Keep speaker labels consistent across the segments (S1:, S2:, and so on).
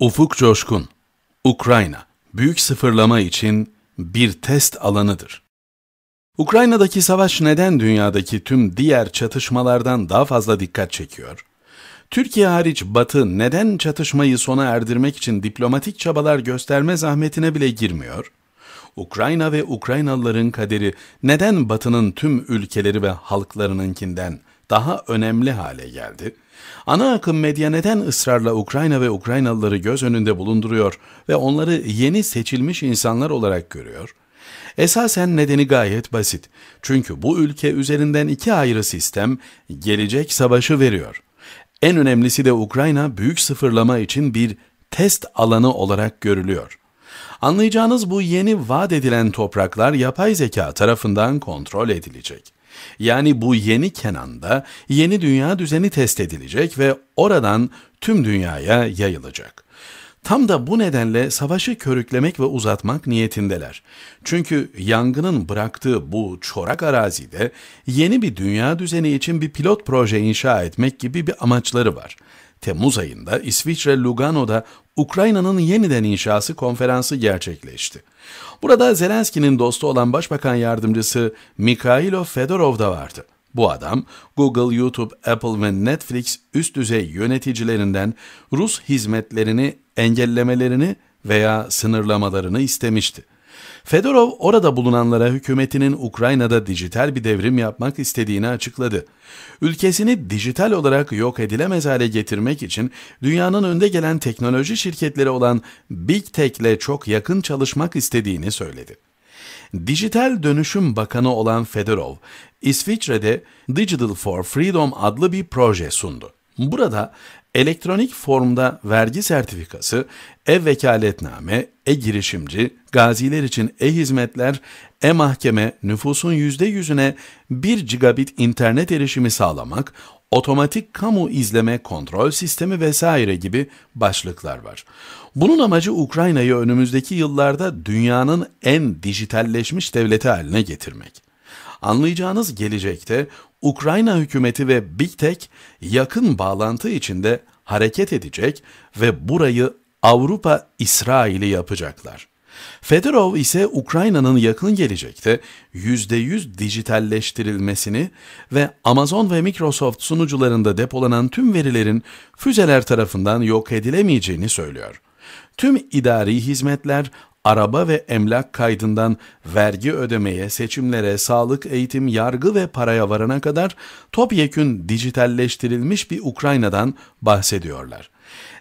S1: Ufuk Coşkun, Ukrayna, büyük sıfırlama için bir test alanıdır. Ukrayna'daki savaş neden dünyadaki tüm diğer çatışmalardan daha fazla dikkat çekiyor? Türkiye hariç Batı neden çatışmayı sona erdirmek için diplomatik çabalar gösterme zahmetine bile girmiyor? Ukrayna ve Ukraynalıların kaderi neden Batı'nın tüm ülkeleri ve halklarınınkinden daha önemli hale geldi. Ana akım medya neden ısrarla Ukrayna ve Ukraynalıları göz önünde bulunduruyor ve onları yeni seçilmiş insanlar olarak görüyor? Esasen nedeni gayet basit. Çünkü bu ülke üzerinden iki ayrı sistem gelecek savaşı veriyor. En önemlisi de Ukrayna büyük sıfırlama için bir test alanı olarak görülüyor. Anlayacağınız bu yeni vaat edilen topraklar yapay zeka tarafından kontrol edilecek. Yani bu yeni Kenan'da yeni dünya düzeni test edilecek ve oradan tüm dünyaya yayılacak. Tam da bu nedenle savaşı körüklemek ve uzatmak niyetindeler. Çünkü yangının bıraktığı bu çorak arazide yeni bir dünya düzeni için bir pilot proje inşa etmek gibi bir amaçları var. Temmuz ayında İsviçre Lugano'da Ukrayna'nın yeniden inşası konferansı gerçekleşti. Burada Zelenski'nin dostu olan Başbakan Yardımcısı Mikhailo Fedorov da vardı. Bu adam Google, YouTube, Apple ve Netflix üst düzey yöneticilerinden Rus hizmetlerini engellemelerini veya sınırlamalarını istemişti. Fedorov orada bulunanlara hükümetinin Ukrayna'da dijital bir devrim yapmak istediğini açıkladı. Ülkesini dijital olarak yok edilemez hale getirmek için dünyanın önde gelen teknoloji şirketleri olan Big Tech'le çok yakın çalışmak istediğini söyledi. Dijital Dönüşüm Bakanı olan Fedorov, İsviçre'de Digital for Freedom adlı bir proje sundu. Burada elektronik formda vergi sertifikası, ev vekaletname, e-girişimci, gaziler için e-hizmetler, e-mahkeme nüfusun %100'üne 1 gigabit internet erişimi sağlamak, otomatik kamu izleme kontrol sistemi vesaire gibi başlıklar var. Bunun amacı Ukrayna'yı önümüzdeki yıllarda dünyanın en dijitalleşmiş devleti haline getirmek. Anlayacağınız gelecekte Ukrayna hükümeti ve Big Tech yakın bağlantı içinde hareket edecek ve burayı Avrupa İsrail'i yapacaklar. Fedorov ise Ukrayna'nın yakın gelecekte %100 dijitalleştirilmesini ve Amazon ve Microsoft sunucularında depolanan tüm verilerin füzeler tarafından yok edilemeyeceğini söylüyor. Tüm idari hizmetler araba ve emlak kaydından vergi ödemeye, seçimlere, sağlık, eğitim, yargı ve paraya varana kadar topyekün dijitalleştirilmiş bir Ukrayna'dan bahsediyorlar.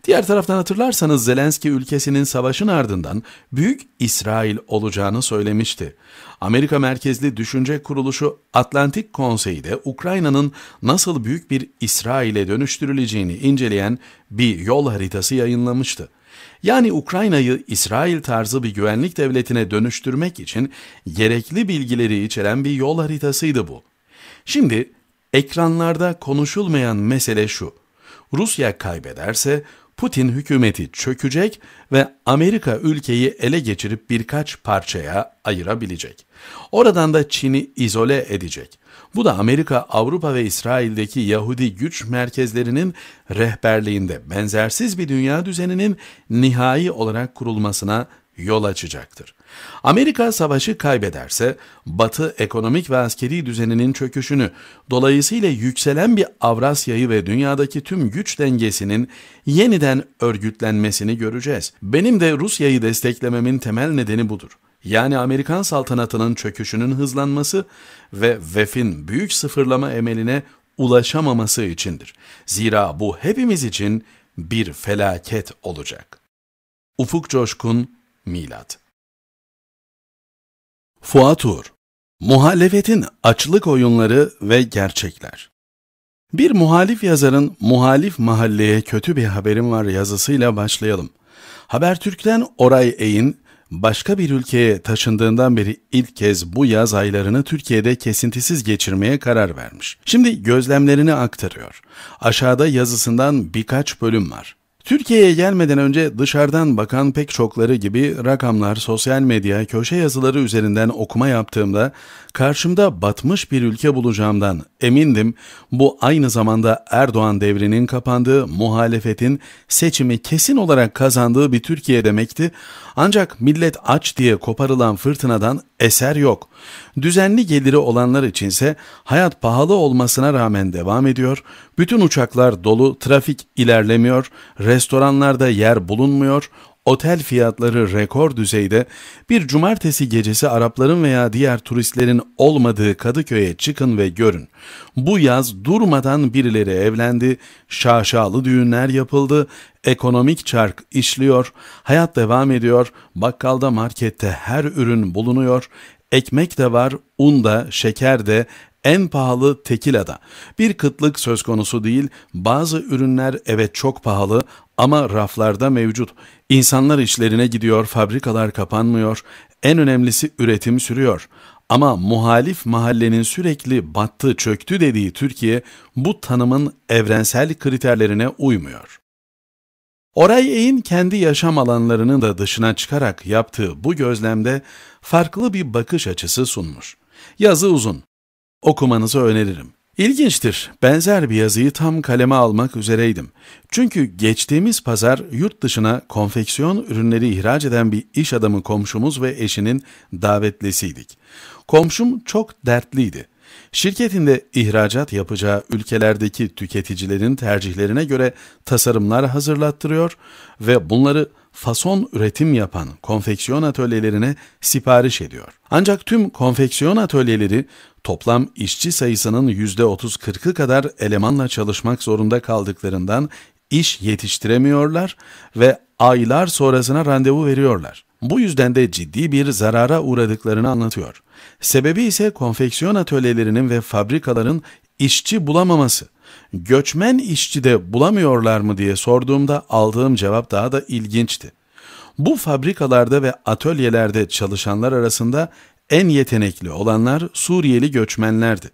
S1: Diğer taraftan hatırlarsanız Zelenski ülkesinin savaşın ardından büyük İsrail olacağını söylemişti. Amerika merkezli düşünce kuruluşu Atlantik Konseyi de Ukrayna'nın nasıl büyük bir İsrail'e dönüştürüleceğini inceleyen bir yol haritası yayınlamıştı. Yani Ukrayna'yı İsrail tarzı bir güvenlik devletine dönüştürmek için gerekli bilgileri içeren bir yol haritasıydı bu. Şimdi ekranlarda konuşulmayan mesele şu. Rusya kaybederse Putin hükümeti çökecek ve Amerika ülkeyi ele geçirip birkaç parçaya ayırabilecek. Oradan da Çin'i izole edecek. Bu da Amerika, Avrupa ve İsrail'deki Yahudi güç merkezlerinin rehberliğinde benzersiz bir dünya düzeninin nihai olarak kurulmasına yol açacaktır. Amerika savaşı kaybederse Batı ekonomik ve askeri düzeninin çöküşünü, dolayısıyla yükselen bir Avrasya'yı ve dünyadaki tüm güç dengesinin yeniden örgütlenmesini göreceğiz. Benim de Rusya'yı desteklememin temel nedeni budur. Yani Amerikan saltanatının çöküşünün hızlanması ve VEF'in büyük sıfırlama emeline ulaşamaması içindir. Zira bu hepimiz için bir felaket olacak. Ufuk Coşkun Milat Fuatur Muhalefetin açlık oyunları ve gerçekler Bir muhalif yazarın muhalif mahalleye kötü bir haberim var yazısıyla başlayalım. Habertürk'ten Oray Eyin, başka bir ülkeye taşındığından beri ilk kez bu yaz aylarını Türkiye'de kesintisiz geçirmeye karar vermiş. Şimdi gözlemlerini aktarıyor. Aşağıda yazısından birkaç bölüm var. Türkiye'ye gelmeden önce dışarıdan bakan pek çokları gibi rakamlar sosyal medya köşe yazıları üzerinden okuma yaptığımda karşımda batmış bir ülke bulacağımdan emindim. Bu aynı zamanda Erdoğan devrinin kapandığı, muhalefetin seçimi kesin olarak kazandığı bir Türkiye demekti. Ancak millet aç diye koparılan fırtınadan eser yok. Düzenli geliri olanlar içinse hayat pahalı olmasına rağmen devam ediyor. Bütün uçaklar dolu, trafik ilerlemiyor, restoranlarda yer bulunmuyor, otel fiyatları rekor düzeyde, bir cumartesi gecesi Arapların veya diğer turistlerin olmadığı Kadıköy'e çıkın ve görün. Bu yaz durmadan birileri evlendi, şaşalı düğünler yapıldı, ekonomik çark işliyor, hayat devam ediyor, bakkalda markette her ürün bulunuyor, Ekmek de var, un da, şeker de, en pahalı da. Bir kıtlık söz konusu değil, bazı ürünler evet çok pahalı ama raflarda mevcut. İnsanlar işlerine gidiyor, fabrikalar kapanmıyor, en önemlisi üretim sürüyor. Ama muhalif mahallenin sürekli battı çöktü dediği Türkiye bu tanımın evrensel kriterlerine uymuyor. Oray Eğin kendi yaşam alanlarının da dışına çıkarak yaptığı bu gözlemde farklı bir bakış açısı sunmuş. Yazı uzun. Okumanızı öneririm. İlginçtir, benzer bir yazıyı tam kaleme almak üzereydim. Çünkü geçtiğimiz pazar yurt dışına konfeksiyon ürünleri ihraç eden bir iş adamı komşumuz ve eşinin davetlisiydik. Komşum çok dertliydi. Şirketinde ihracat yapacağı ülkelerdeki tüketicilerin tercihlerine göre tasarımlar hazırlattırıyor ve bunları fason üretim yapan konfeksiyon atölyelerine sipariş ediyor. Ancak tüm konfeksiyon atölyeleri toplam işçi sayısının %30-40'ı kadar elemanla çalışmak zorunda kaldıklarından iş yetiştiremiyorlar ve aylar sonrasına randevu veriyorlar. Bu yüzden de ciddi bir zarara uğradıklarını anlatıyor. Sebebi ise konfeksiyon atölyelerinin ve fabrikaların işçi bulamaması. Göçmen işçi de bulamıyorlar mı diye sorduğumda aldığım cevap daha da ilginçti. Bu fabrikalarda ve atölyelerde çalışanlar arasında en yetenekli olanlar Suriyeli göçmenlerdi.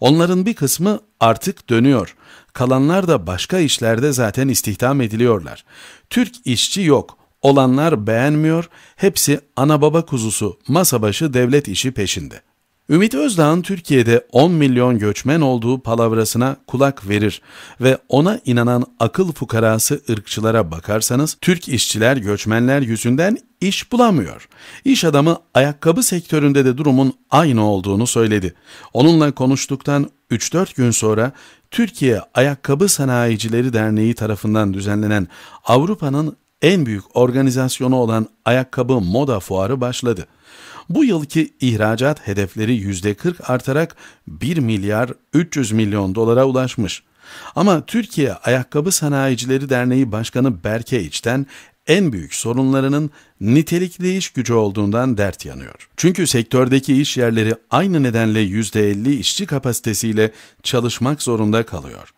S1: Onların bir kısmı artık dönüyor. Kalanlar da başka işlerde zaten istihdam ediliyorlar. Türk işçi yok. Olanlar beğenmiyor, hepsi ana baba kuzusu, masa başı devlet işi peşinde. Ümit Özdağ'ın Türkiye'de 10 milyon göçmen olduğu palavrasına kulak verir ve ona inanan akıl fukarası ırkçılara bakarsanız Türk işçiler göçmenler yüzünden iş bulamıyor. İş adamı ayakkabı sektöründe de durumun aynı olduğunu söyledi. Onunla konuştuktan 3-4 gün sonra Türkiye Ayakkabı Sanayicileri Derneği tarafından düzenlenen Avrupa'nın en büyük organizasyonu olan ayakkabı moda fuarı başladı. Bu yılki ihracat hedefleri %40 artarak 1 milyar 300 milyon dolara ulaşmış. Ama Türkiye Ayakkabı Sanayicileri Derneği Başkanı Berke İç'ten en büyük sorunlarının nitelikli iş gücü olduğundan dert yanıyor. Çünkü sektördeki iş yerleri aynı nedenle %50 işçi kapasitesiyle çalışmak zorunda kalıyor.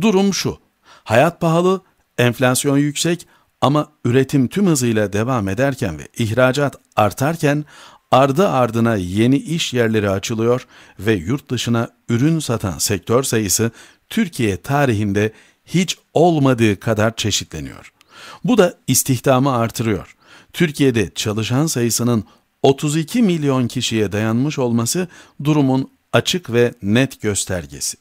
S1: Durum şu, hayat pahalı, enflasyon yüksek, ama üretim tüm hızıyla devam ederken ve ihracat artarken ardı ardına yeni iş yerleri açılıyor ve yurt dışına ürün satan sektör sayısı Türkiye tarihinde hiç olmadığı kadar çeşitleniyor. Bu da istihdamı artırıyor. Türkiye'de çalışan sayısının 32 milyon kişiye dayanmış olması durumun açık ve net göstergesi.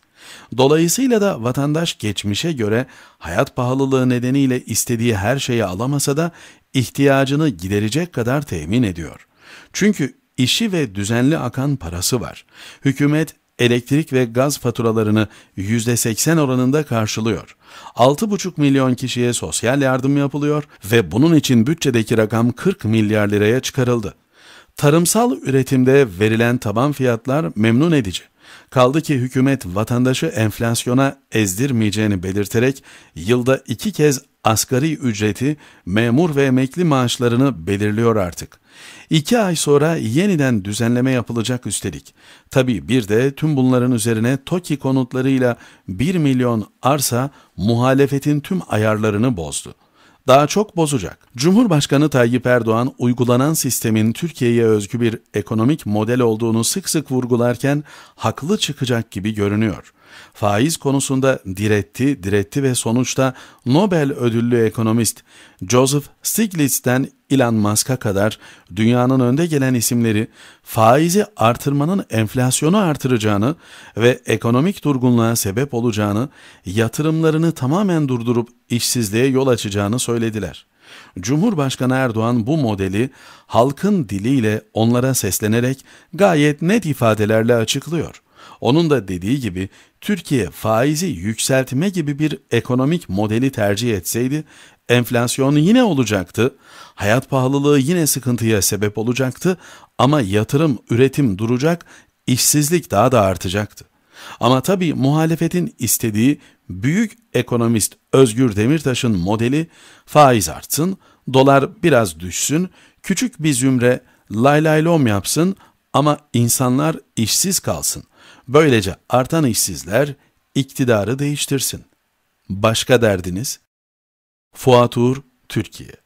S1: Dolayısıyla da vatandaş geçmişe göre hayat pahalılığı nedeniyle istediği her şeyi alamasa da ihtiyacını giderecek kadar temin ediyor. Çünkü işi ve düzenli akan parası var. Hükümet elektrik ve gaz faturalarını %80 oranında karşılıyor. 6,5 milyon kişiye sosyal yardım yapılıyor ve bunun için bütçedeki rakam 40 milyar liraya çıkarıldı. Tarımsal üretimde verilen taban fiyatlar memnun edici. Kaldı ki hükümet vatandaşı enflasyona ezdirmeyeceğini belirterek yılda iki kez asgari ücreti, memur ve emekli maaşlarını belirliyor artık. İki ay sonra yeniden düzenleme yapılacak üstelik. Tabii bir de tüm bunların üzerine TOKİ konutlarıyla 1 milyon arsa muhalefetin tüm ayarlarını bozdu daha çok bozacak. Cumhurbaşkanı Tayyip Erdoğan uygulanan sistemin Türkiye'ye özgü bir ekonomik model olduğunu sık sık vurgularken haklı çıkacak gibi görünüyor. Faiz konusunda diretti, diretti ve sonuçta Nobel ödüllü ekonomist Joseph Stiglitz'ten Elon Musk'a kadar dünyanın önde gelen isimleri faizi artırmanın enflasyonu artıracağını ve ekonomik durgunluğa sebep olacağını, yatırımlarını tamamen durdurup işsizliğe yol açacağını söylediler. Cumhurbaşkanı Erdoğan bu modeli halkın diliyle onlara seslenerek gayet net ifadelerle açıklıyor. Onun da dediği gibi Türkiye faizi yükseltme gibi bir ekonomik modeli tercih etseydi enflasyon yine olacaktı, hayat pahalılığı yine sıkıntıya sebep olacaktı ama yatırım, üretim duracak, işsizlik daha da artacaktı. Ama tabii muhalefetin istediği büyük ekonomist Özgür Demirtaş'ın modeli faiz artsın, dolar biraz düşsün, küçük bir zümre lay lay lom yapsın ama insanlar işsiz kalsın. Böylece artan işsizler iktidarı değiştirsin. Başka derdiniz? Fuat Uğur, Türkiye